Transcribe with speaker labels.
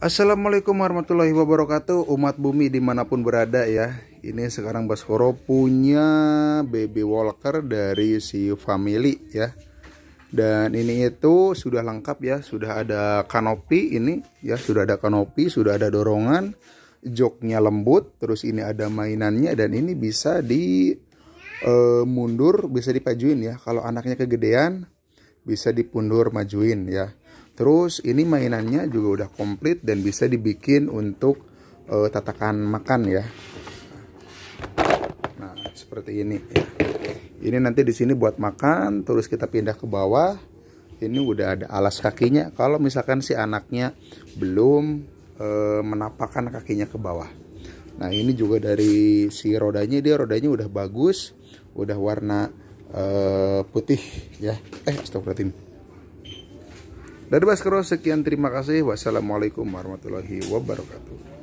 Speaker 1: Assalamualaikum warahmatullahi wabarakatuh Umat bumi dimanapun berada ya Ini sekarang Baskoro punya baby walker dari si family ya Dan ini itu sudah lengkap ya Sudah ada kanopi ini ya Sudah ada kanopi, sudah ada dorongan Joknya lembut Terus ini ada mainannya Dan ini bisa di uh, mundur Bisa dipajuin ya Kalau anaknya kegedean Bisa dipundur majuin ya Terus ini mainannya juga udah komplit dan bisa dibikin untuk uh, tatakan makan ya. Nah, seperti ini ya. Ini nanti di sini buat makan, terus kita pindah ke bawah. Ini udah ada alas kakinya kalau misalkan si anaknya belum uh, eh, menapakkan kakinya ke bawah. Nah, ini juga dari si rodanya dia rodanya udah bagus, udah warna uh, putih ya. Eh, stop astagfirullahaladzim dari Baskoro sekian terima kasih. Wassalamualaikum warahmatullahi wabarakatuh.